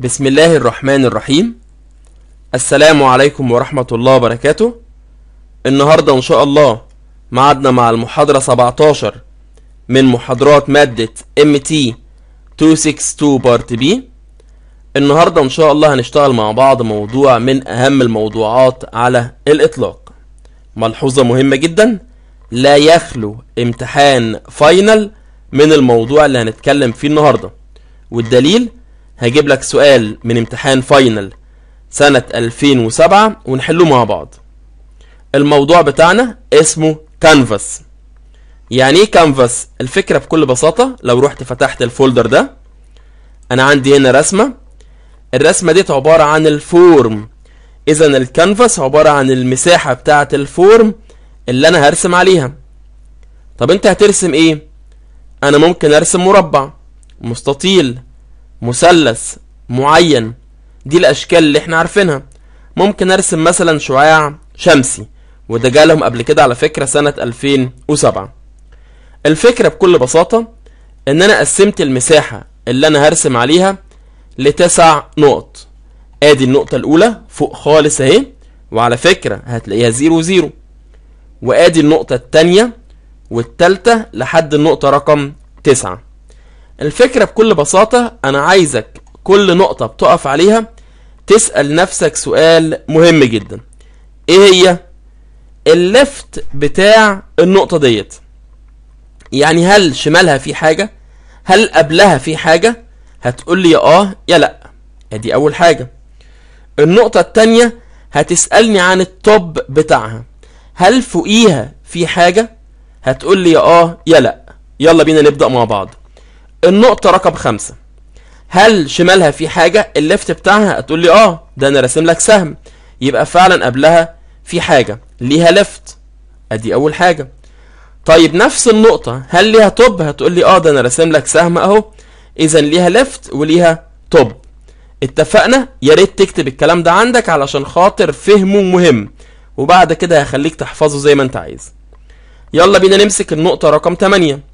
بسم الله الرحمن الرحيم السلام عليكم ورحمة الله وبركاته النهاردة إن شاء الله معادنا مع المحاضرة 17 من محاضرات مادة MT 262 بارت B النهاردة إن شاء الله هنشتغل مع بعض موضوع من أهم الموضوعات على الإطلاق ملحوظة مهمة جدا لا يخلو امتحان فاينل من الموضوع اللي هنتكلم فيه النهاردة والدليل هجيب لك سؤال من امتحان فاينل سنة 2007 ونحله مع بعض الموضوع بتاعنا اسمه كانفاس يعني ايه كانفاس الفكرة بكل بساطة لو رحت فتحت الفولدر ده انا عندي هنا رسمة الرسمة دي عبارة عن الفورم اذا الكانفاس عبارة عن المساحة بتاعة الفورم اللي انا هرسم عليها طب انت هترسم ايه انا ممكن ارسم مربع مستطيل مثلث معين دي الاشكال اللي احنا عارفينها ممكن ارسم مثلا شعاع شمسي وده جالهم قبل كده على فكرة سنة 2007 الفكرة بكل بساطة ان انا قسمت المساحة اللي انا هرسم عليها لتسع نقط ادي النقطة الاولى فوق خالص اهي وعلى فكرة هتلاقيها زيرو زيرو وادي النقطة التانية والتالتة لحد النقطة رقم تسعة الفكرة بكل بساطة أنا عايزك كل نقطة بتقف عليها تسأل نفسك سؤال مهم جدا إيه هي؟ اللفت بتاع النقطة ديت يعني هل شمالها في حاجة؟ هل قبلها في حاجة؟ هتقول لي يا آه يا لأ دي أول حاجة النقطة التانية هتسألني عن التوب بتاعها هل فوقيها في حاجة؟ هتقول لي يا آه يا لأ يلا بينا نبدأ مع بعض النقطة رقم خمسة هل شمالها في حاجة الليفت بتاعها هتقول لي اه ده انا راسم لك سهم يبقى فعلا قبلها في حاجة ليها ليفت ادي اول حاجة طيب نفس النقطة هل ليها توب هتقول لي اه ده انا راسم لك سهم اهو اذا ليها ليفت وليها توب اتفقنا يا ريت تكتب الكلام ده عندك علشان خاطر فهمه مهم وبعد كده هخليك تحفظه زي ما انت عايز يلا بينا نمسك النقطة رقم 8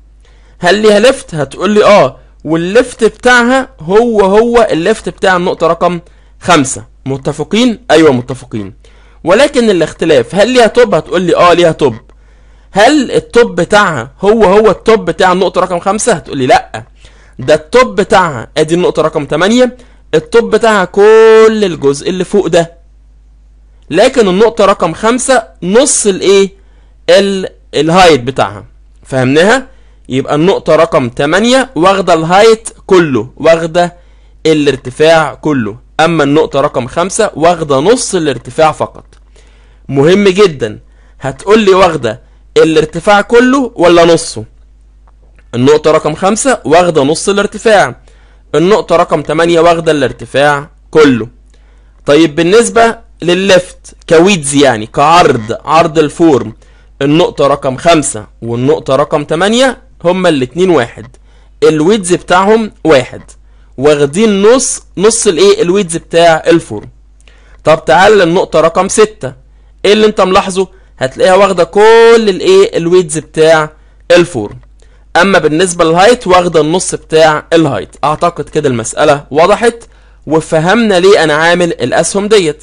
هل ليها ليفت هتقول لي اه والليفت بتاعها هو هو الليفت بتاع النقطة رقم خمسة متفقين ايوه متفقين ولكن الاختلاف هل ليها توب هتقول لي اه ليها توب هل التوب بتاعها هو هو التوب بتاع النقطة رقم خمسة هتقول لي لأ ده التوب بتاعها ادي النقطة رقم 8 التوب بتاعها كل الجزء اللي فوق ده لكن النقطة رقم خمسة نص الايه الهايت بتاعها فهمناها يبقى النقطة رقم 8 واخدة الهايت كله واخدة الارتفاع كله أما النقطة رقم 5 واخدة نص الارتفاع فقط مهم جدا هتقول لي واخدة الارتفاع كله ولا نصه النقطة رقم 5 واخدة نص الارتفاع النقطة رقم 8 واخدة الارتفاع كله طيب بالنسبة للليفت كويدز يعني كعرض عرض الفورم النقطة رقم خمسة والنقطة رقم تمانية هما الاتنين واحد الويدز بتاعهم واحد واخدين نص نص الايه الويدز بتاع الفورم طب تعال للنقطه رقم ستة ايه اللي انت ملاحظه هتلاقيها واخده كل الايه الويدز بتاع الفورم اما بالنسبه للهايت واخده النص بتاع الهايت اعتقد كده المساله وضحت وفهمنا ليه انا عامل الاسهم ديت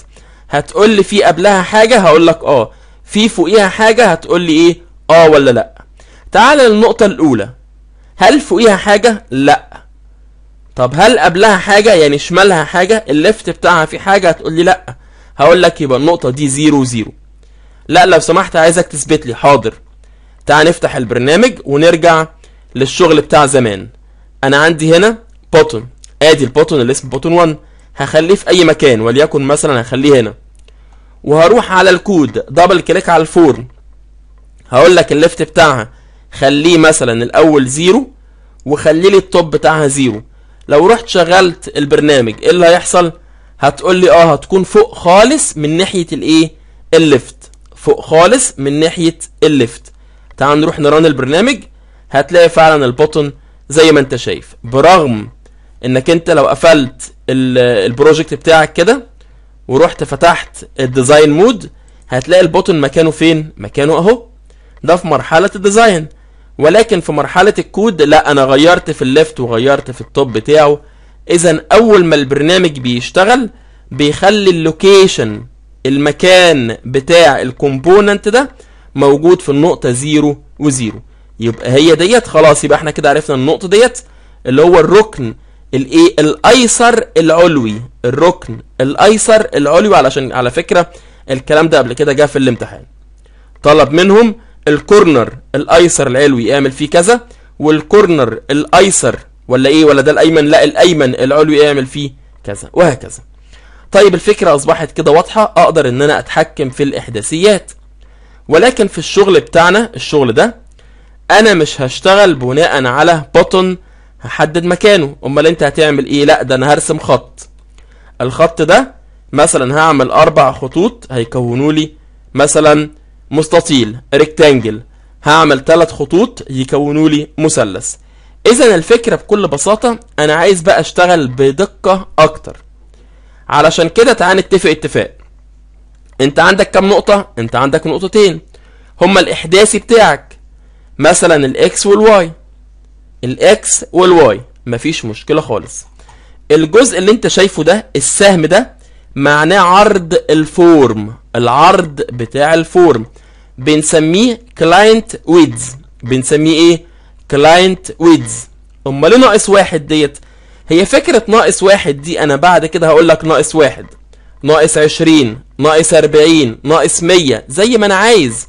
هتقول لي في قبلها حاجه هقول لك اه في فوقيها حاجه هتقول لي ايه اه ولا لا تعال للنقطة الأولى هل فوقيها حاجة؟ لأ طب هل قبلها حاجة يعني شمالها حاجة الليفت بتاعها في حاجة هتقول لي لأ هقول لك يبقى النقطة دي زيرو زيرو لأ لو سمحت عايزك تثبت لي حاضر تعال نفتح البرنامج ونرجع للشغل بتاع زمان أنا عندي هنا بوتون آدي البوتون اللي اسمه بوتون 1 هخليه في أي مكان وليكن مثلا هخليه هنا وهروح على الكود دبل كليك على الفورم هقول لك الليفت بتاعها خليه مثلا الاول زيرو وخلي لي التوب بتاعها زيرو لو رحت شغلت البرنامج ايه اللي هيحصل هتقول لي اه هتكون فوق خالص من ناحيه الايه الليفت فوق خالص من ناحيه الليفت تعال نروح نران البرنامج هتلاقي فعلا البوتن زي ما انت شايف برغم انك انت لو قفلت البروجكت بتاعك كده ورحت فتحت الديزاين مود هتلاقي البوتن مكانه فين مكانه اهو ده في مرحله الديزاين ولكن في مرحلة الكود لا انا غيرت في الليفت وغيرت في التوب بتاعه اذا اول ما البرنامج بيشتغل بيخلي اللوكيشن المكان بتاع الكومبوننت ده موجود في النقطة زيرو وزيرو يبقى هي ديت خلاص يبقى احنا كده عرفنا النقطة ديت اللي هو الركن الايه الايسر العلوي الركن الايسر العلوي علشان على فكرة الكلام ده قبل كده جه في الامتحان طلب منهم الكورنر الايسر العلوي يعمل فيه كذا والكورنر الايسر ولا ايه ولا ده الايمن لا الايمن العلوي يعمل فيه كذا وهكذا طيب الفكرة اصبحت كده واضحة اقدر ان انا اتحكم في الاحداثيات ولكن في الشغل بتاعنا الشغل ده انا مش هشتغل بناء على بطن هحدد مكانه امال انت هتعمل ايه لا ده انا هرسم خط الخط ده مثلا هعمل اربع خطوط هيكونوا لي مثلا مستطيل ريكتانجل هعمل ثلاث خطوط يكونوا لي مثلث اذا الفكره بكل بساطه انا عايز بقى اشتغل بدقه اكتر علشان كده تعال نتفق اتفاق انت عندك كام نقطه انت عندك نقطتين هما الاحداثي بتاعك مثلا الاكس والواي الاكس والواي مفيش مشكله خالص الجزء اللي انت شايفه ده السهم ده معناه عرض الفورم العرض بتاع الفورم بنسميه كلاينت ويدز بنسميه ايه كلاينت ويدز امال ايه ناقص واحد ديت هي فكرة ناقص واحد دي انا بعد كده هقول لك ناقص واحد ناقص عشرين ناقص اربعين ناقص مية زي ما انا عايز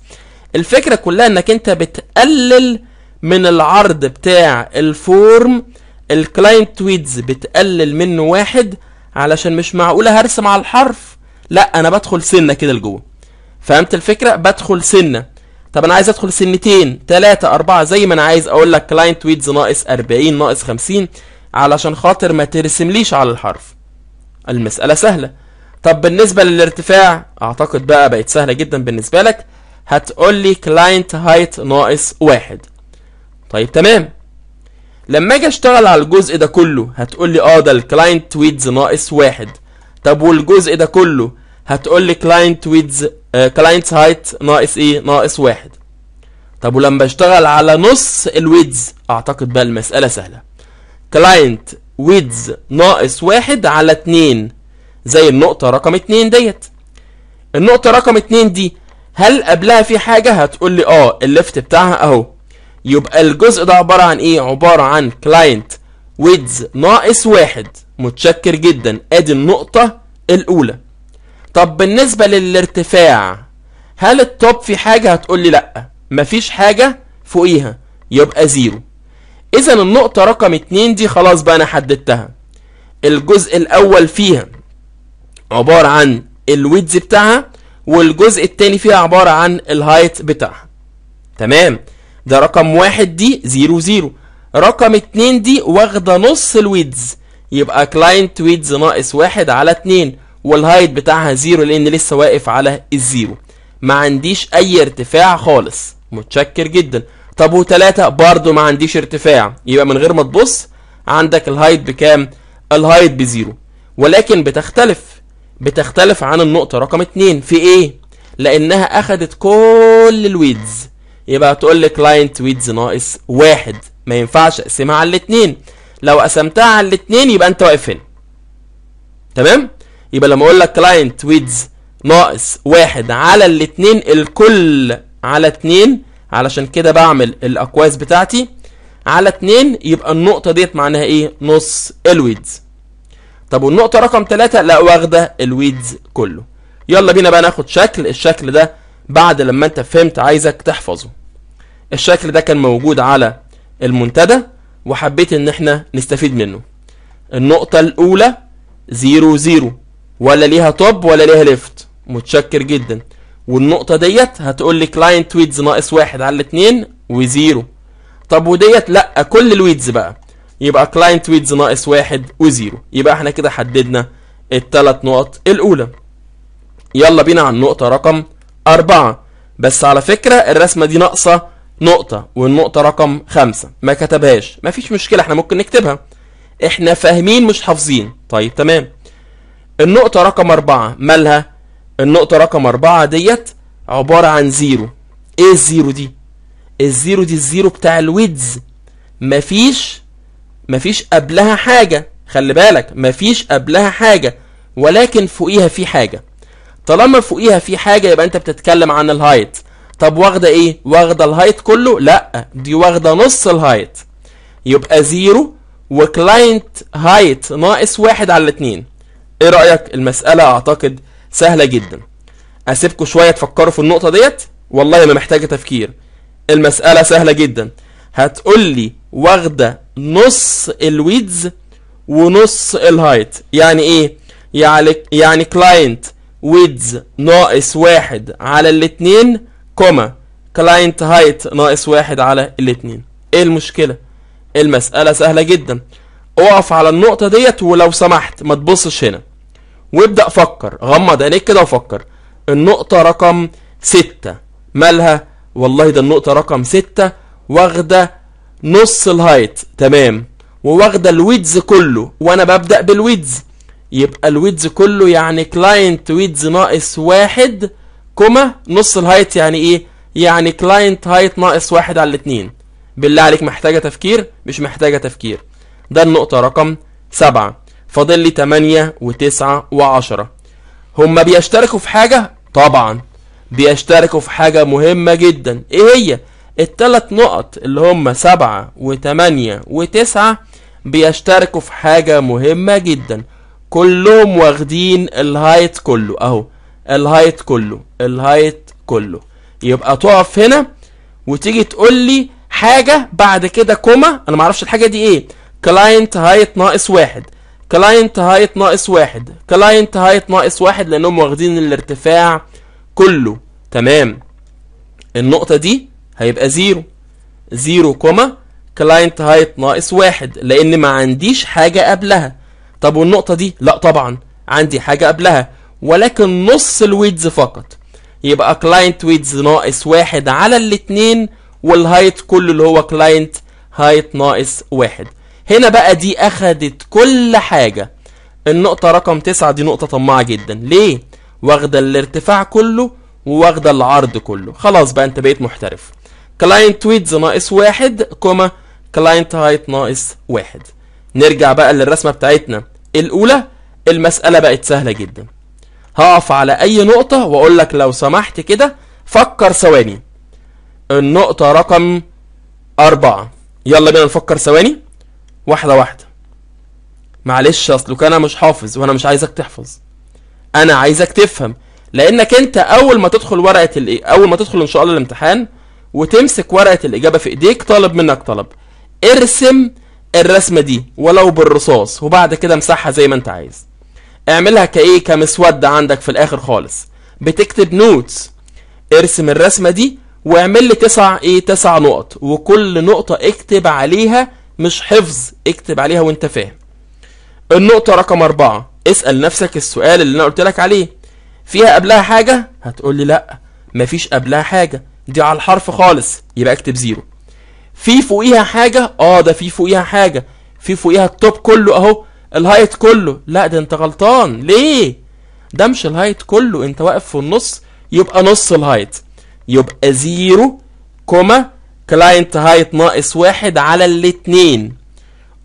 الفكرة كلها انك انت بتقلل من العرض بتاع الفورم الكلاينت ويدز بتقلل منه واحد علشان مش معقولة هرسم على الحرف لا انا بدخل سنة كده لجوه فهمت الفكره بدخل سنه طب انا عايز ادخل سنتين تلاتة اربعة زي ما انا عايز اقول لك كلاينت ويدز ناقص اربعين ناقص خمسين علشان خاطر ما ترسمليش على الحرف المساله سهله طب بالنسبه للارتفاع اعتقد بقى بقت سهله جدا بالنسبه لك هتقول لي كلاينت هايت ناقص واحد طيب تمام لما اجي اشتغل على الجزء ده كله هتقول لي اه ده الكلاينت ويدز ناقص واحد طب والجزء ده كله هتقول لي كلاينت ويدز كلاينت هايت ناقص ايه ناقص واحد طب ولما اشتغل على نص الويدز اعتقد بقى المساله سهله كلاينت ويدز ناقص واحد على اتنين زي النقطه رقم اتنين ديت النقطه رقم اتنين دي هل قبلها في حاجه هتقول لي اه الليفت بتاعها اهو يبقى الجزء ده عباره عن ايه عباره عن كلاينت ويدز ناقص واحد متشكر جدا ادي النقطه الاولى طب بالنسبة للارتفاع هل التوب في حاجة هتقولي لأ مفيش حاجة فوقيها يبقى زيرو اذا النقطة رقم اتنين دي خلاص بقى انا حددتها الجزء الاول فيها عبارة عن الويدز بتاعها والجزء التاني فيها عبارة عن الهايت بتاعها تمام ده رقم واحد دي زيرو زيرو رقم اتنين دي واخدة نص الويدز يبقى كلاينت ويدز ناقص واحد على اتنين والهايت بتاعها زيرو لان لسه واقف على الزيرو ما عنديش اي ارتفاع خالص متشكر جدا طب وتلاتة برضو ما عنديش ارتفاع يبقى من غير ما تبص عندك الهايت بكام الهايت بزيرو ولكن بتختلف بتختلف عن النقطة رقم اتنين في ايه لانها اخدت كل الويدز يبقى تقول لي كلاينت ويدز ناقص واحد ما ينفعش اقسمها على الاتنين لو قسمتها على الاتنين يبقى انت واقف هنا تمام يبقى لما اقول لك كلاينت ويدز ناقص واحد على الاثنين الكل على اتنين علشان كده بعمل الاكواز بتاعتي على اتنين يبقى النقطة ديت معناها ايه نص الويدز طب والنقطة رقم تلاتة لا واخدة الويدز كله يلا بينا بقى ناخد شكل الشكل ده بعد لما انت فهمت عايزك تحفظه الشكل ده كان موجود على المنتدى وحبيت ان احنا نستفيد منه النقطة الاولى 0 0 ولا ليها توب ولا ليها ليفت متشكر جدا والنقطة ديت هتقول لي كلاينت تويتز ناقص واحد على الاثنين وزيرو طب وديت لا كل الويدز بقى يبقى كلاينت تويتز ناقص واحد وزيرو يبقى احنا كده حددنا التلات نقط الاولى يلا بينا على النقطة رقم أربعة بس على فكرة الرسمة دي ناقصة نقطة والنقطة رقم خمسة ما كتبهاش مفيش مشكلة احنا ممكن نكتبها احنا فاهمين مش حافظين طيب تمام النقطة رقم أربعة مالها النقطة رقم أربعة ديت عبارة عن زيرو ايه الزيرو دي الزيرو دي الزيرو بتاع الويدز مفيش مفيش قبلها حاجة خلي بالك مفيش قبلها حاجة ولكن فوقيها في حاجة طالما فوقيها في حاجة يبقى انت بتتكلم عن الهايت طب واخدة ايه واخدة الهايت كله لا دي واخدة نص الهايت يبقى زيرو وكلاينت هايت ناقص واحد على الاتنين ايه رأيك المسألة اعتقد سهلة جدا اسيبكم شوية تفكروا في النقطة ديت والله ما محتاجة تفكير المسألة سهلة جدا هتقول لي واخدة نص الويدز ونص الهايت يعني ايه يعني يعني كلاينت ويدز ناقص واحد على الاتنين كوما كلاينت هايت ناقص واحد على الاتنين ايه المشكلة المسألة سهلة جدا اقف على النقطة ديت ولو سمحت ما تبصش هنا وابدا فكر غمض عينيك كده وفكر النقطه رقم ستة مالها والله ده النقطه رقم ستة واخده نص الهايت تمام وواخده الويدز كله وانا ببدا بالويدز يبقى الويدز كله يعني كلاينت ويدز ناقص واحد كما نص الهايت يعني ايه يعني كلاينت هايت ناقص واحد على الاثنين بالله عليك محتاجه تفكير مش محتاجه تفكير ده النقطه رقم سبعة فاضل لي 8 و9 و10 هما بيشتركوا في حاجة طبعا بيشتركوا في حاجة مهمة جدا ايه هي التلات نقط اللي و سبعة وتمانية وتسعة بيشتركوا في حاجة مهمة جدا كلهم واخدين الهايت كله اهو الهايت كله الهايت كله يبقى تقف هنا وتيجي تقول لي حاجة بعد كده كوما انا معرفش الحاجة دي ايه كلاينت هايت ناقص واحد كلاينت هايت ناقص واحد كلاينت هايت ناقص واحد لانهم واخدين الارتفاع كله تمام النقطة دي هيبقى زيرو زيرو كوما كلاينت هايت ناقص واحد لان ما عنديش حاجة قبلها طب والنقطة دي لا طبعا عندي حاجة قبلها ولكن نص الويدز فقط يبقى كلاينت ويدز ناقص واحد على الاتنين والهايت كله اللي هو كلاينت هايت ناقص واحد هنا بقى دي اخدت كل حاجة النقطة رقم تسعة دي نقطة طماعة جدا ليه؟ واخدة الارتفاع كله وواخدة العرض كله خلاص بقى انت بقيت محترف كلاينت ويدز ناقص واحد كوما كلاينت هايت ناقص واحد نرجع بقى للرسمة بتاعتنا الأولى المسألة بقت سهلة جدا هقف على أي نقطة وأقول لك لو سمحت كده فكر ثواني النقطة رقم أربعة يلا بينا نفكر ثواني واحدة واحدة معلش اصلك انا مش حافظ وانا مش عايزك تحفظ انا عايزك تفهم لانك انت اول ما تدخل ورقة الايه اول ما تدخل ان شاء الله الامتحان وتمسك ورقة الاجابة في ايديك طالب منك طلب ارسم الرسمة دي ولو بالرصاص وبعد كده امسحها زي ما انت عايز اعملها كايه كمسودة عندك في الاخر خالص بتكتب نوتس ارسم الرسمة دي واعمل لي تسع ايه تسع نقط وكل نقطة اكتب عليها مش حفظ اكتب عليها وانت فاهم النقطة رقم أربعة اسأل نفسك السؤال اللي أنا قلت لك عليه فيها قبلها حاجة هتقول لي لأ مفيش قبلها حاجة دي على الحرف خالص يبقى اكتب زيرو في فوقيها حاجة اه ده في فوقيها حاجة في فوقيها التوب كله اهو الهايت كله لا ده انت غلطان ليه ده مش الهايت كله انت واقف في النص يبقى نص الهايت يبقى زيرو كوما كلاينت هايت ناقص واحد على الاتنين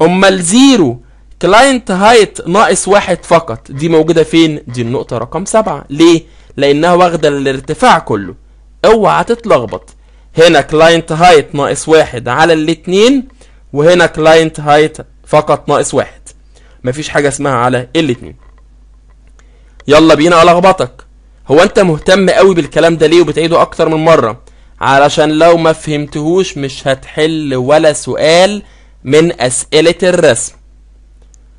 اما الزيرو كلاينت هايت ناقص واحد فقط دي موجوده فين دي النقطه رقم سبعة ليه لانها واخده الارتفاع كله اوعى تتلخبط هنا كلاينت هايت ناقص واحد على الاتنين وهنا كلاينت هايت فقط ناقص واحد مفيش حاجه اسمها على الاتنين يلا بينا الخبطك هو انت مهتم قوي بالكلام ده ليه وبتعيده اكتر من مره علشان لو ما فهمتهوش مش هتحل ولا سؤال من اسئلة الرسم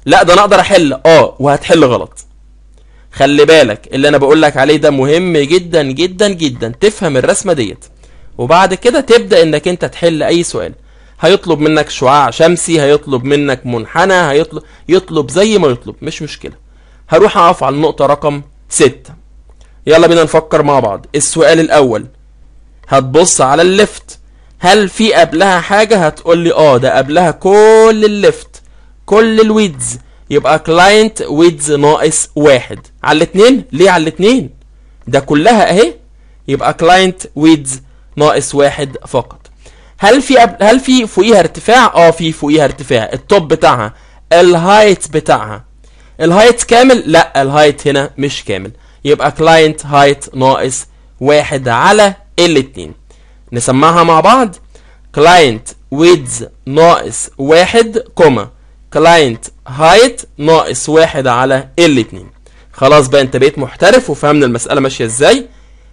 لا ده انا اقدر احل اه وهتحل غلط خلي بالك اللي انا بقولك عليه ده مهم جدا جدا جدا تفهم الرسمة ديت وبعد كده تبدأ انك انت تحل اي سؤال هيطلب منك شعاع شمسي هيطلب منك منحنى هيطلب يطلب زي ما يطلب مش مشكلة هروح اقف على النقطة رقم ستة يلا بينا نفكر مع بعض السؤال الاول هتبص على الليفت هل في قبلها حاجة هتقول لي اه ده قبلها كل الليفت كل الويدز يبقى كلاينت ويدز ناقص واحد على الاثنين ليه على الاثنين ده كلها اهي يبقى كلاينت ويدز ناقص واحد فقط هل في أب... هل في فوقيها ارتفاع اه في فوقيها ارتفاع التوب بتاعها الهايت بتاعها الهايت كامل لا الهايت هنا مش كامل يبقى كلاينت هايت ناقص واحد على الاتنين نسمعها مع بعض client width ناقص واحد كوما client height ناقص واحد على الاتنين خلاص بقى انت بقيت محترف وفهمنا المسألة ماشية ازاي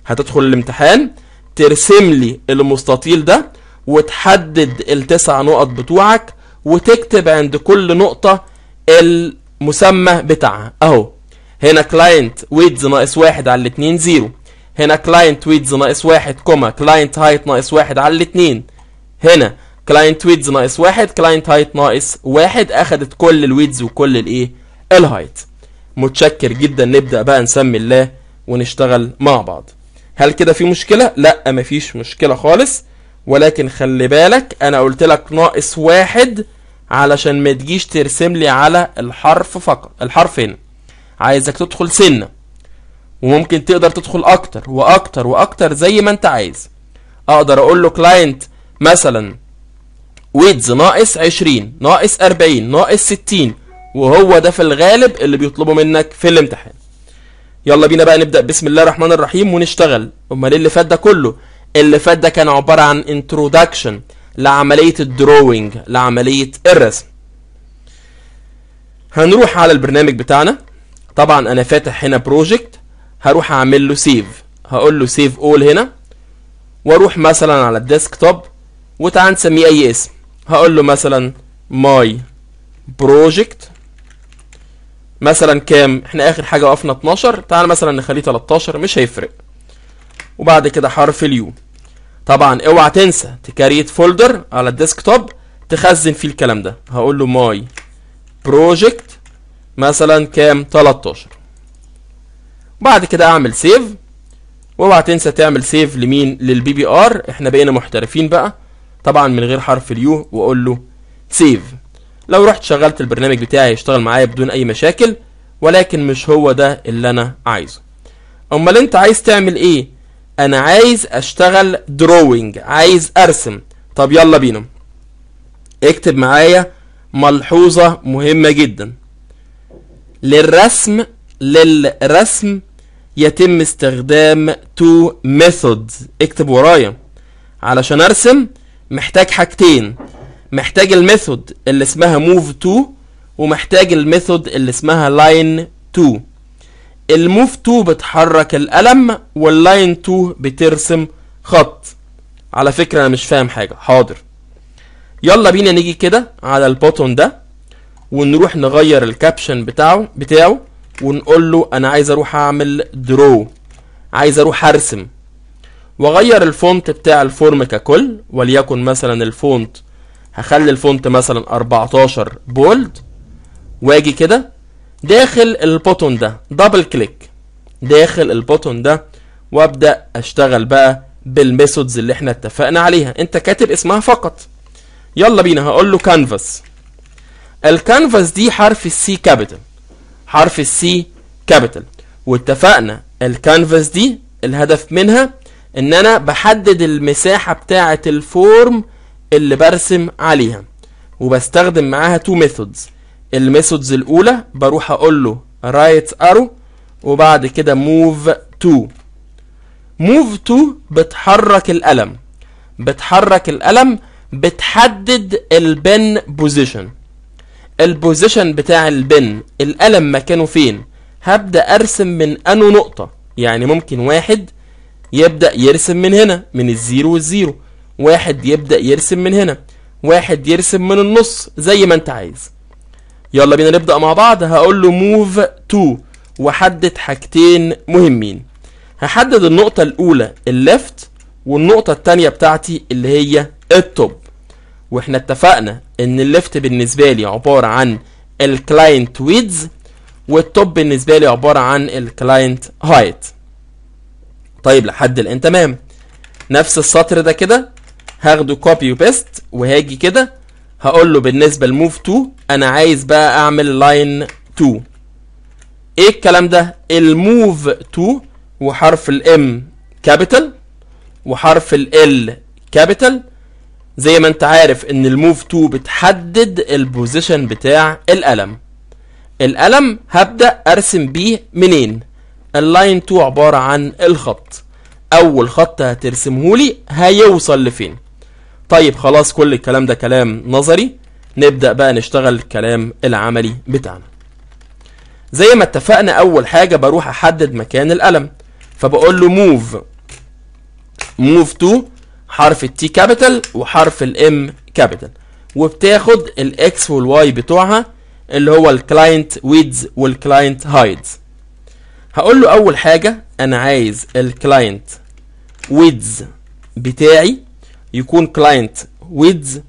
هتدخل الامتحان ترسم لي المستطيل ده وتحدد التسع نقط بتوعك وتكتب عند كل نقطة المسمى بتاعها اهو هنا كلاينت ويدز ناقص واحد على الاتنين زيرو هنا كلاينت ويدز ناقص واحد كوما كلاينت هايت ناقص واحد على الاتنين هنا كلاينت ويدز ناقص واحد كلاينت هايت ناقص واحد اخدت كل الويدز وكل الايه الهايت متشكر جدا نبدا بقى نسمي الله ونشتغل مع بعض هل كده في مشكله لا مفيش مشكله خالص ولكن خلي بالك انا قلت لك ناقص واحد علشان ما تجيش ترسم لي على الحرف فقط الحرف هنا عايزك تدخل سنه وممكن تقدر تدخل اكتر واكتر واكتر زي ما انت عايز اقدر اقول له كلاينت مثلا ويدز ناقص 20 ناقص 40 ناقص 60 وهو ده في الغالب اللي بيطلبه منك في الامتحان يلا بينا بقى نبدا بسم الله الرحمن الرحيم ونشتغل امال ايه اللي فات ده كله اللي فات ده كان عباره عن انترودكشن لعمليه الدروينج لعمليه الرسم هنروح على البرنامج بتاعنا طبعا انا فاتح هنا بروجكت هروح اعمل له سيف هقول له سيف اول هنا واروح مثلا على الديسك توب وتعال نسميه اي اسم هقول له مثلا ماي بروجكت مثلا كام احنا اخر حاجه وقفنا 12 تعال مثلا نخليه 13 مش هيفرق وبعد كده حرف اليو طبعا اوعى تنسى تكريت فولدر على الديسك توب تخزن فيه الكلام ده هقول له ماي بروجكت مثلا كام 13 بعد كده اعمل سيف واوعى تنسى تعمل سيف لمين للبي بي ار احنا بقينا محترفين بقى طبعا من غير حرف اليو واقول له سيف لو رحت شغلت البرنامج بتاعي يشتغل معايا بدون اي مشاكل ولكن مش هو ده اللي انا عايزه امال انت عايز تعمل ايه انا عايز اشتغل دروينج عايز ارسم طب يلا بينا اكتب معايا ملحوظة مهمة جدا للرسم للرسم يتم استخدام two methods اكتب ورايا علشان ارسم محتاج حاجتين محتاج الميثود اللي اسمها move to ومحتاج الميثود اللي اسمها line to الموف تو بتحرك القلم واللاين تو بترسم خط على فكرة انا مش فاهم حاجة حاضر يلا بينا نيجي كده على البوتون ده ونروح نغير الكابشن بتاعه بتاعه ونقول له انا عايز اروح اعمل درو عايز اروح ارسم واغير الفونت بتاع الفورم ككل وليكن مثلا الفونت هخلي الفونت مثلا 14 بولد واجي كده داخل البوتون ده دبل كليك داخل البوتون ده وابدا اشتغل بقى بالميثودز اللي احنا اتفقنا عليها انت كاتب اسمها فقط يلا بينا هقول له كانفاس الكانفاس دي حرف السي كابيتال حرف السي كابيتال واتفقنا الكانفاس دي الهدف منها ان انا بحدد المساحة بتاعة الفورم اللي برسم عليها وبستخدم معاها تو ميثودز الميثودز الاولى بروح اقول له رايت ارو وبعد كده موف تو موف تو بتحرك القلم بتحرك القلم بتحدد البن بوزيشن البوزيشن بتاع البن القلم مكانه فين هبدأ ارسم من انه نقطة يعني ممكن واحد يبدأ يرسم من هنا من الزيرو والزيرو واحد يبدأ يرسم من هنا واحد يرسم من النص زي ما انت عايز يلا بينا نبدأ مع بعض هقول له موف تو وحدد حاجتين مهمين هحدد النقطة الأولى الليفت والنقطة التانية بتاعتي اللي هي التوب واحنا اتفقنا ان الليفت بالنسبه لي عباره عن الكلاينت ويدز والتوب بالنسبه لي عباره عن الكلاينت هايت طيب لحد الان تمام نفس السطر ده كده هاخده كوبي وبيست وهاجي كده هقول له بالنسبه لموف 2 انا عايز بقى اعمل لاين 2 ايه الكلام ده الموف 2 وحرف الام كابيتال وحرف ال كابيتال زي ما انت عارف ان الموف تو بتحدد البوزيشن بتاع القلم القلم هبدأ ارسم بيه منين اللاين تو عبارة عن الخط اول خط هترسمهولي هيوصل لفين طيب خلاص كل الكلام ده كلام نظري نبدأ بقى نشتغل الكلام العملي بتاعنا زي ما اتفقنا اول حاجة بروح احدد مكان القلم فبقول له move move to حرف التي كابيتال وحرف الام كابيتال وبتاخد الاكس والواي بتوعها اللي هو الكلاينت ويدز والكلاينت هايدز هقول له اول حاجه انا عايز الكلاينت ويدز بتاعي يكون كلاينت ويدز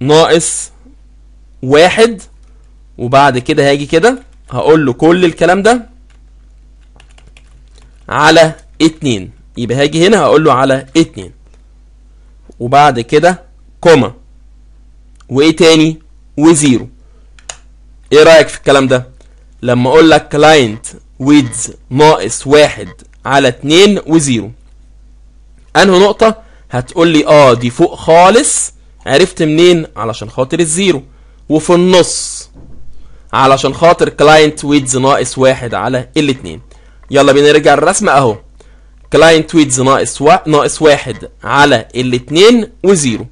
ناقص واحد وبعد كده هاجي كده هقول له كل الكلام ده على اتنين يبقى هاجي هنا هقول له على اتنين وبعد كده كوما وايه تاني وزيرو ايه رايك في الكلام ده لما اقول لك كلاينت ويدز ناقص واحد على اتنين وزيرو انه نقطة هتقول لي اه دي فوق خالص عرفت منين علشان خاطر الزيرو وفي النص علشان خاطر كلاينت ويدز ناقص واحد على الاتنين يلا بينا نرجع الرسمة اهو كلاينت تويتز ناقص و... ناقص واحد على الاتنين وزيرو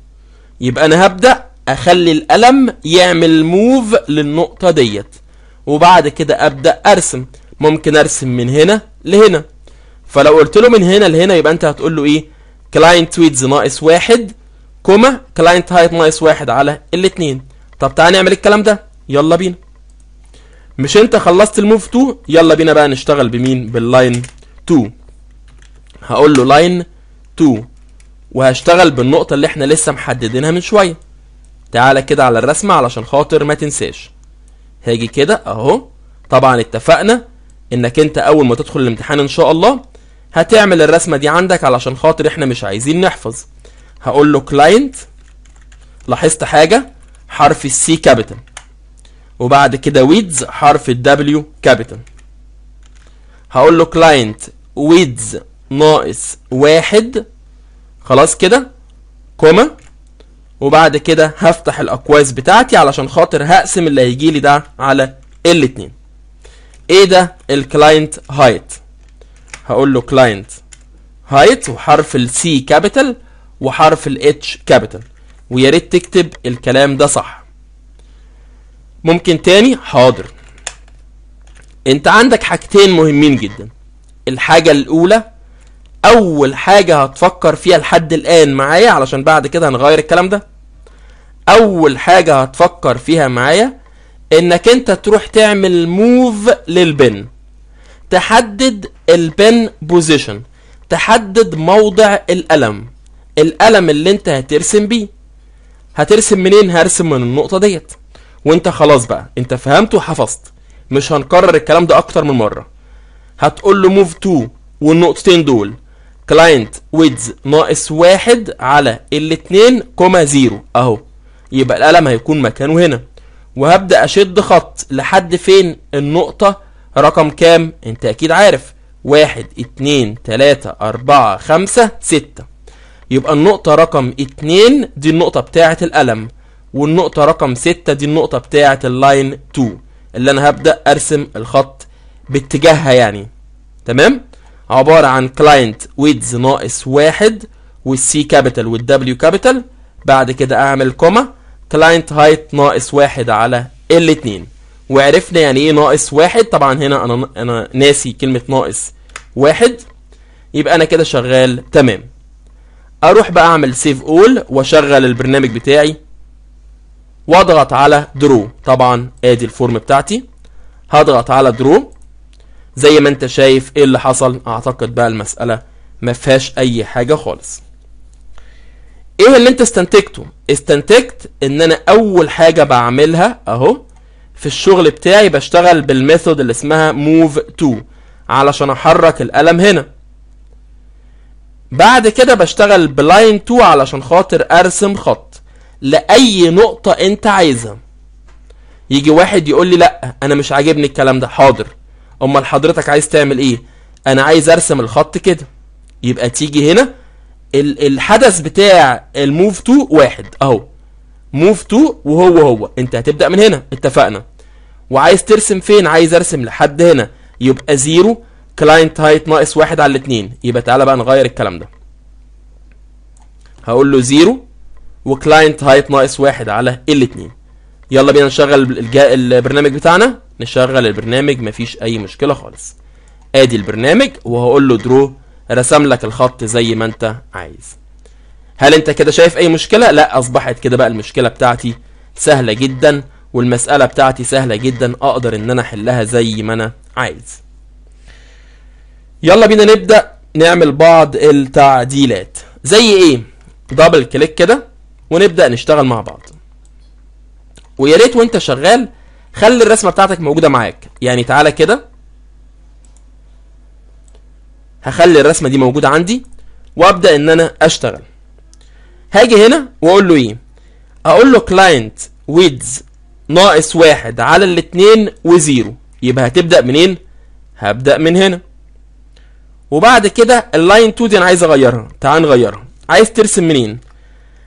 يبقى انا هبدأ اخلي القلم يعمل موف للنقطة ديت وبعد كده ابدأ ارسم ممكن ارسم من هنا لهنا فلو قلت له من هنا لهنا يبقى انت هتقول له ايه كلاينت ويدز ناقص واحد كوما كلاينت هايت ناقص واحد على الاتنين طب تعالى نعمل الكلام ده يلا بينا مش انت خلصت الموف 2 يلا بينا بقى نشتغل بمين باللاين 2 هقول له لاين 2 وهشتغل بالنقطة اللي احنا لسه محددينها من شوية تعالى كده على الرسمة علشان خاطر ما تنساش هاجي كده اهو طبعا اتفقنا انك انت اول ما تدخل الامتحان ان شاء الله هتعمل الرسمة دي عندك علشان خاطر احنا مش عايزين نحفظ هقول له كلاينت لاحظت حاجة حرف السي كابيتال وبعد كده ويدز حرف الدبليو كابيتال هقول له كلاينت ويدز ناقص واحد خلاص كده كوما وبعد كده هفتح الاقواس بتاعتي علشان خاطر هقسم اللي هيجي لي ده على الاتنين ايه ده الكلاينت هايت هقول له كلاينت هايت وحرف السي كابيتال وحرف الاتش كابيتال ويا ريت تكتب الكلام ده صح ممكن تاني حاضر انت عندك حاجتين مهمين جدا الحاجة الاولى اول حاجه هتفكر فيها لحد الان معايا علشان بعد كده هنغير الكلام ده اول حاجه هتفكر فيها معايا انك انت تروح تعمل موف للبن تحدد البن بوزيشن تحدد موضع القلم القلم اللي انت هترسم بيه هترسم منين هرسم من النقطه ديت وانت خلاص بقى انت فهمت وحفظت مش هنكرر الكلام ده اكتر من مره هتقول له موف تو والنقطتين دول كلاينت ويدز ناقص واحد على الاتنين كوما زيرو اهو يبقى القلم هيكون مكانه هنا وهبدأ أشد خط لحد فين النقطة رقم كام انت أكيد عارف واحد اتنين تلاتة أربعة خمسة ستة يبقى النقطة رقم اتنين دي النقطة بتاعة القلم والنقطة رقم ستة دي النقطة بتاعة اللاين تو اللي أنا هبدأ أرسم الخط باتجاهها يعني تمام؟ عبارة عن كلاينت ويدز ناقص واحد والسي كابيتال والدبليو كابيتال بعد كده اعمل كومة كلاينت هايت ناقص واحد على الاتنين وعرفنا يعني ايه ناقص واحد طبعا هنا انا انا ناسي كلمة ناقص واحد يبقى انا كده شغال تمام اروح بقى اعمل سيف اول واشغل البرنامج بتاعي واضغط على درو طبعا ادي الفورم بتاعتي هضغط على درو زي ما انت شايف ايه اللي حصل اعتقد بقى المسألة ما فيهاش اي حاجة خالص ايه اللي انت استنتجته استنتجت ان انا اول حاجة بعملها اهو في الشغل بتاعي بشتغل بالميثود اللي اسمها موف تو علشان احرك القلم هنا بعد كده بشتغل بلاين تو علشان خاطر ارسم خط لاي نقطة انت عايزها يجي واحد يقول لي لا انا مش عاجبني الكلام ده حاضر امال حضرتك عايز تعمل ايه انا عايز ارسم الخط كده يبقى تيجي هنا الحدث بتاع الموف تو واحد اهو موف تو وهو هو انت هتبدا من هنا اتفقنا وعايز ترسم فين عايز ارسم لحد هنا يبقى زيرو كلاينت هايت ناقص واحد على الاتنين يبقى تعالى بقى نغير الكلام ده هقول له زيرو وكلاينت هايت ناقص واحد على الاتنين يلا بينا نشغل البرنامج بتاعنا نشغل البرنامج مفيش اي مشكله خالص ادي البرنامج وهقول له درو رسم لك الخط زي ما انت عايز هل انت كده شايف اي مشكله لا اصبحت كده بقى المشكله بتاعتي سهله جدا والمساله بتاعتي سهله جدا اقدر ان انا احلها زي ما انا عايز يلا بينا نبدا نعمل بعض التعديلات زي ايه دبل كليك كده ونبدا نشتغل مع بعض ويا ريت وانت شغال خلي الرسمه بتاعتك موجوده معاك يعني تعالى كده هخلي الرسمه دي موجوده عندي وابدا ان انا اشتغل هاجي هنا واقول له ايه اقول له كلاينت ويدز ناقص واحد على الاتنين وزيرو يبقى هتبدا منين هبدا من هنا وبعد كده اللاين 2 دي انا عايز اغيرها تعال نغيرها عايز ترسم منين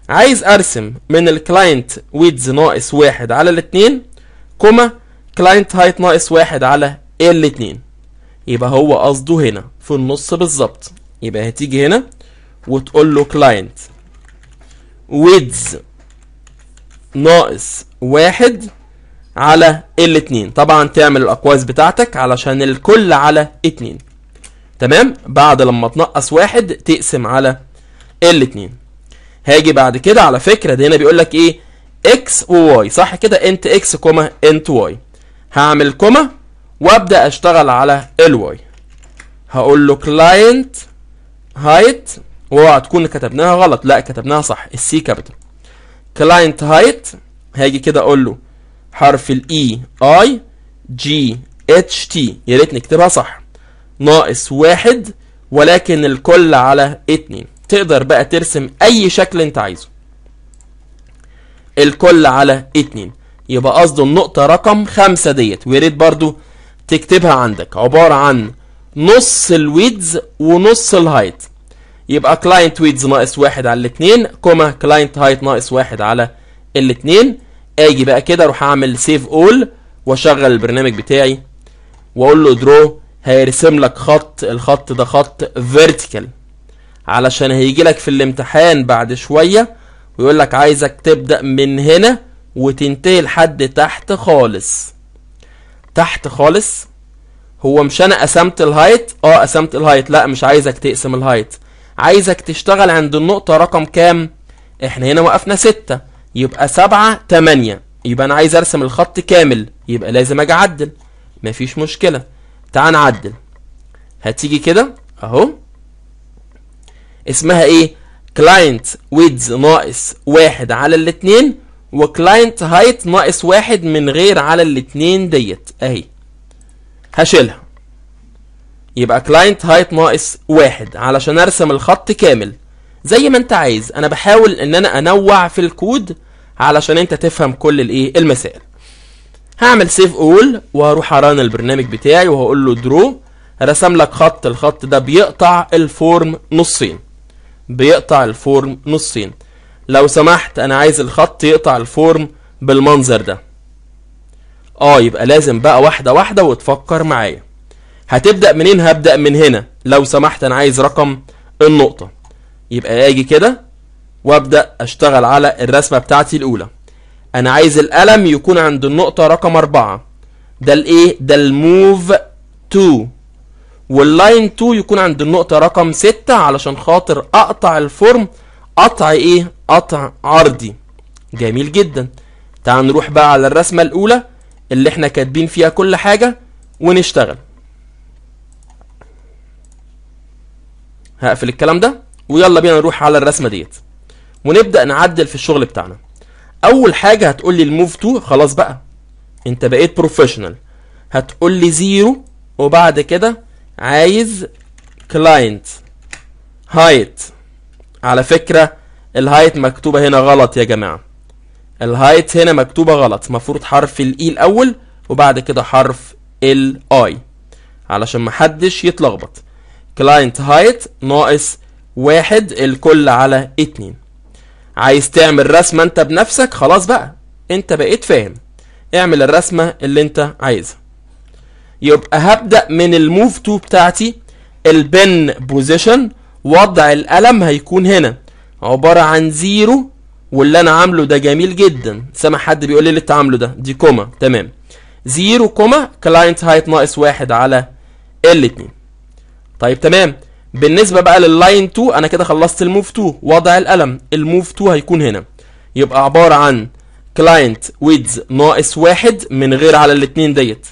عايز ارسم من الكلاينت ويدز ناقص واحد على الاتنين كوما كلاينت هايت ناقص واحد على الاتنين يبقى هو قصده هنا في النص بالظبط يبقى هتيجي هنا وتقول له كلاينت ويدز ناقص واحد على الاتنين طبعا تعمل الاقواس بتاعتك علشان الكل على اتنين تمام بعد لما تنقص واحد تقسم على الاتنين هاجي بعد كده على فكره ده هنا بيقول لك ايه اكس وواي صح كده انت اكس كومه انت واي هعمل كومه وابدا اشتغل على الواي هقول له كلاينت هايت واوعى تكون كتبناها غلط لا كتبناها صح السي كابيتال كلاينت هايت هاجي كده اقول له حرف الاي اي جي اتش تي يا ريت نكتبها صح ناقص واحد ولكن الكل على اتنين تقدر بقى ترسم اي شكل انت عايزه الكل على اتنين يبقى قصده النقطة رقم خمسة ديت ويا ريت برضو تكتبها عندك عبارة عن نص الويدز ونص الهايت يبقى كلاينت ويدز ناقص واحد على الاتنين كوما كلاينت هايت ناقص واحد على الاتنين اجي بقى كده اروح اعمل سيف اول واشغل البرنامج بتاعي واقول له درو هيرسم لك خط الخط ده خط فيرتيكال علشان هيجي لك في الامتحان بعد شويه ويقول لك عايزك تبدأ من هنا وتنتهي لحد تحت خالص تحت خالص هو مش انا قسمت الهايت اه قسمت الهايت لا مش عايزك تقسم الهايت عايزك تشتغل عند النقطة رقم كام احنا هنا وقفنا ستة يبقى سبعة تمانية يبقى انا عايز ارسم الخط كامل يبقى لازم اجي اعدل مفيش مشكلة تعال نعدل هتيجي كده اهو اسمها ايه كلاينت ويدز ناقص واحد على الاتنين وكلاينت هايت ناقص واحد من غير على الاتنين ديت اهي هشيلها يبقى كلاينت هايت ناقص واحد علشان ارسم الخط كامل زي ما انت عايز انا بحاول ان انا انوع في الكود علشان انت تفهم كل الايه المسائل هعمل سيف اول وهروح اران البرنامج بتاعي وهقول له درو رسم لك خط الخط ده بيقطع الفورم نصين بيقطع الفورم نصين لو سمحت انا عايز الخط يقطع الفورم بالمنظر ده اه يبقى لازم بقى واحده واحده وتفكر معايا هتبدا منين هبدا من هنا لو سمحت انا عايز رقم النقطه يبقى اجي كده وابدا اشتغل على الرسمه بتاعتي الاولى انا عايز القلم يكون عند النقطه رقم أربعة ده الايه ده الموف تو واللاين 2 يكون عند النقطة رقم 6 علشان خاطر اقطع الفورم قطع ايه قطع عرضي جميل جدا تعال نروح بقى على الرسمة الاولى اللي احنا كاتبين فيها كل حاجة ونشتغل هقفل الكلام ده ويلا بينا نروح على الرسمة ديت ونبدأ نعدل في الشغل بتاعنا اول حاجة هتقول لي الموف تو خلاص بقى انت بقيت بروفيشنال هتقول لي زيرو وبعد كده عايز كلاينت هايت على فكرة الهايت مكتوبة هنا غلط يا جماعة الهايت هنا مكتوبة غلط مفروض حرف الاي e الاول وبعد كده حرف الاي علشان محدش يتلخبط كلاينت هايت ناقص واحد الكل على اتنين عايز تعمل رسمة انت بنفسك خلاص بقى انت بقيت فاهم اعمل الرسمة اللي انت عايزها يبقى هبدأ من الموف تو بتاعتي البن بوزيشن وضع القلم هيكون هنا عبارة عن زيرو واللي انا عامله ده جميل جدا سامع حد بيقول لي اللي انت عامله ده دي كوما تمام زيرو كوما كلاينت هايت ناقص واحد على الاتنين طيب تمام بالنسبه بقى لللاين 2 انا كده خلصت الموف 2 وضع القلم الموف 2 هيكون هنا يبقى عباره عن كلاينت ويدز ناقص واحد من غير على الاتنين ديت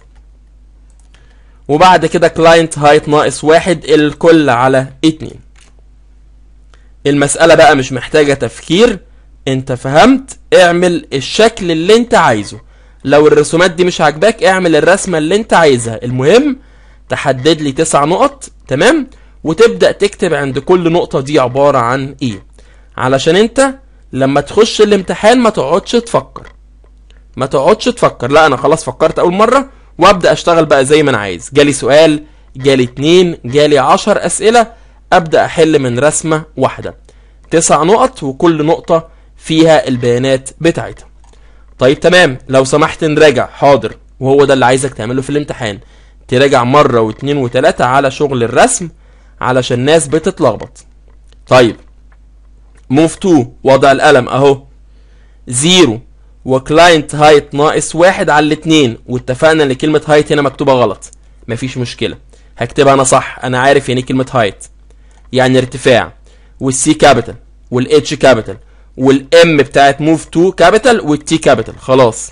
وبعد كده كلاينت هايت ناقص واحد الكل على اتنين المسألة بقى مش محتاجة تفكير انت فهمت اعمل الشكل اللي انت عايزه لو الرسومات دي مش عاجباك اعمل الرسمة اللي انت عايزها المهم تحدد لي تسع نقط تمام وتبدأ تكتب عند كل نقطة دي عبارة عن ايه علشان انت لما تخش الامتحان ما تقعدش تفكر ما تقعدش تفكر لا انا خلاص فكرت اول مرة وابدا اشتغل بقى زي ما انا عايز جالي سؤال جالي اتنين جالي عشر اسئله ابدا احل من رسمه واحده تسع نقط وكل نقطه فيها البيانات بتاعتها طيب تمام لو سمحت نراجع حاضر وهو ده اللي عايزك تعمله في الامتحان تراجع مرة واتنين وتلاتة على شغل الرسم علشان ناس بتتلخبط طيب موف تو وضع القلم اهو زيرو وكلاينت هايت ناقص واحد على الاتنين واتفقنا ان كلمه هايت هنا مكتوبه غلط مفيش مشكله هكتبها انا صح انا عارف يعني إيه كلمه هايت يعني ارتفاع والسي كابيتال والاتش كابيتال والام بتاعت موف تو كابيتال والتي كابيتال خلاص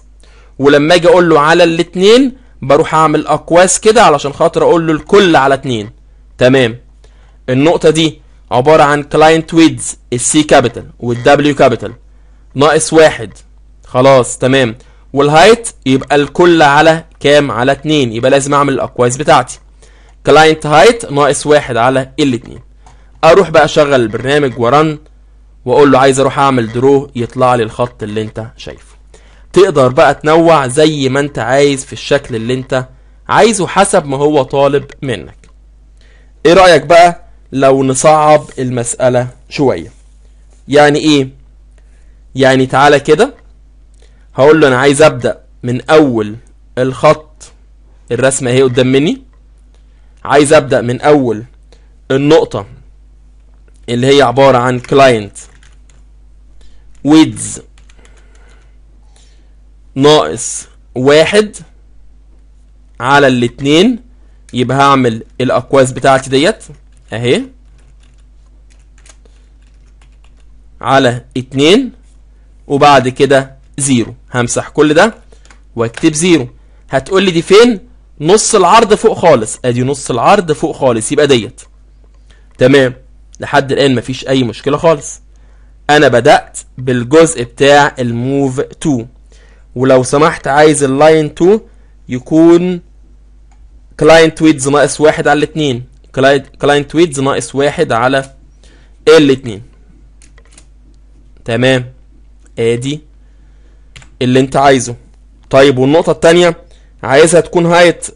ولما اجي اقول له على الاتنين بروح اعمل اقواس كده علشان خاطر اقول له الكل على اتنين تمام النقطه دي عباره عن كلاينت ويدز السي كابيتال والدبليو كابيتال ناقص واحد خلاص تمام والهايت يبقى الكل على كام على 2 يبقى لازم اعمل الاقواس بتاعتي كلاينت هايت ناقص واحد على الاتنين اروح بقى اشغل البرنامج ورن واقول له عايز اروح اعمل درو يطلع لي الخط اللي انت شايفه تقدر بقى تنوع زي ما انت عايز في الشكل اللي انت عايزه حسب ما هو طالب منك ايه رأيك بقى لو نصعب المسألة شوية يعني ايه يعني تعالى كده هقول له انا عايز ابدا من اول الخط الرسمه اهي قدام مني عايز ابدا من اول النقطه اللي هي عباره عن كلاينت ويدز ناقص واحد على الاتنين يبقى هعمل الاقواس بتاعتي ديت اهي على اتنين وبعد كده زيرو همسح كل ده واكتب زيرو هتقول لي دي فين نص العرض فوق خالص ادي نص العرض فوق خالص يبقى ديت تمام لحد الان مفيش اي مشكله خالص انا بدات بالجزء بتاع الموف 2 ولو سمحت عايز اللاين 2 يكون كلاينت ويدز ناقص واحد على الاثنين كلاينت ويدز ناقص واحد على الاثنين تمام ادي اللي انت عايزه طيب والنقطة التانية عايزها تكون هايت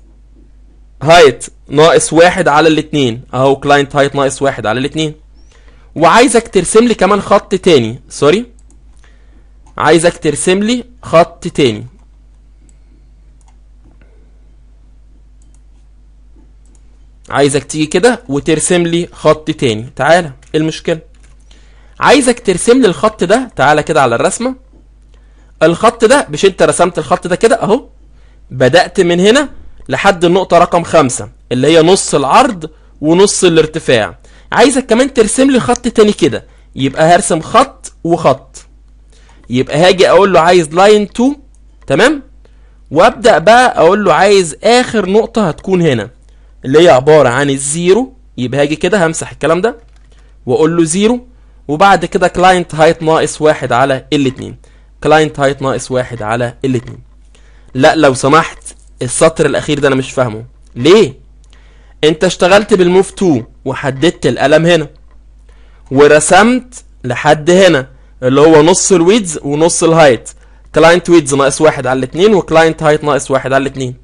هايت ناقص واحد على الاتنين اهو كلاينت هايت ناقص واحد على الاتنين وعايزك ترسم لي كمان خط تاني سوري عايزك ترسم لي خط تاني عايزك تيجي كده وترسم لي خط تاني تعالى ايه المشكله عايزك ترسم لي الخط ده تعالى كده على الرسمه الخط ده مش انت رسمت الخط ده كده اهو بدأت من هنا لحد النقطة رقم خمسة اللي هي نص العرض ونص الارتفاع عايزك كمان ترسم لي خط تاني كده يبقى هرسم خط وخط يبقى هاجي اقول له عايز لاين 2 تمام وابدا بقى اقول له عايز اخر نقطه هتكون هنا اللي هي عباره عن الزيرو يبقى هاجي كده همسح الكلام ده واقول له زيرو وبعد كده كلاينت هايت ناقص واحد على الاتنين كلاينت هايت ناقص واحد على الاتنين لا لو سمحت السطر الاخير ده انا مش فاهمه ليه انت اشتغلت بالموف 2 وحددت القلم هنا ورسمت لحد هنا اللي هو نص الويدز ونص الهايت كلاينت ويدز ناقص واحد على الاتنين وكلاينت هايت ناقص واحد على الاتنين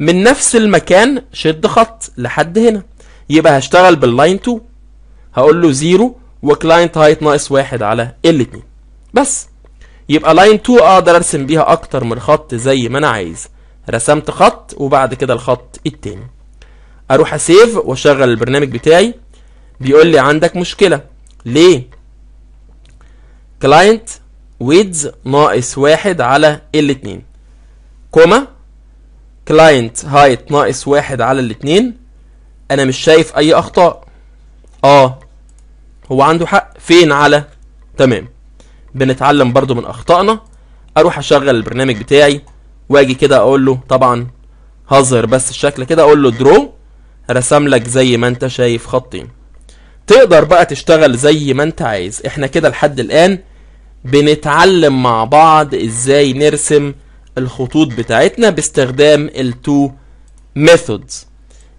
من نفس المكان شد خط لحد هنا يبقى هشتغل باللاين 2 هقول له زيرو وكلاينت هايت ناقص واحد على الاتنين بس يبقى لاين 2 اقدر ارسم بيها اكتر من خط زي ما انا عايز رسمت خط وبعد كده الخط التاني اروح اسيف واشغل البرنامج بتاعي بيقول لي عندك مشكله ليه كلاينت ويدز ناقص واحد على الاتنين كوما كلاينت هايت ناقص واحد على الاتنين انا مش شايف اي اخطاء اه هو عنده حق فين على تمام بنتعلم برضو من اخطائنا اروح اشغل البرنامج بتاعي واجي كده اقول له طبعا هظهر بس الشكل كده اقول له درو رسم لك زي ما انت شايف خطين تقدر بقى تشتغل زي ما انت عايز احنا كده لحد الان بنتعلم مع بعض ازاي نرسم الخطوط بتاعتنا باستخدام التو ميثودز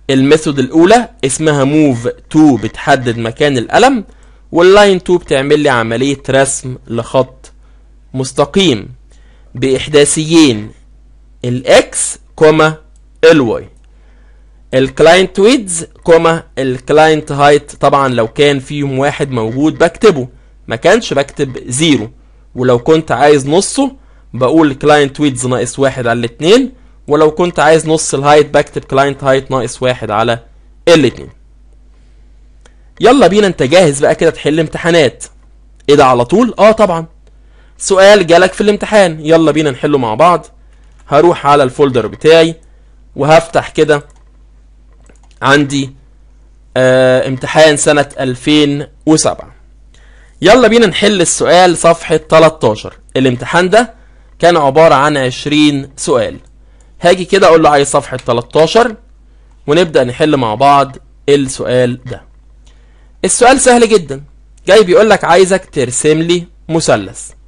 الميثود الاولى اسمها موف تو بتحدد مكان القلم واللاين 2 بتعمل لي عملية رسم لخط مستقيم بإحداثيين الإكس كوما الواي الكلاينت ويدز كوما الكلاينت هايت طبعا لو كان فيهم واحد موجود بكتبه ما كانش بكتب زيرو ولو كنت عايز نصه بقول كلاينت ويدز ناقص واحد على الاتنين ولو كنت عايز نص الهايت بكتب كلاينت هايت ناقص واحد على الاتنين يلا بينا انت جاهز بقى كده تحل امتحانات ايه ده على طول اه طبعا سؤال جالك في الامتحان يلا بينا نحله مع بعض هروح على الفولدر بتاعي وهفتح كده عندي اه امتحان سنة 2007 يلا بينا نحل السؤال صفحة 13 الامتحان ده كان عبارة عن 20 سؤال هاجي كده اقول له عايز صفحة 13 ونبدأ نحل مع بعض السؤال ده السؤال سهل جدا جاي بيقول لك عايزك ترسم لي مثلث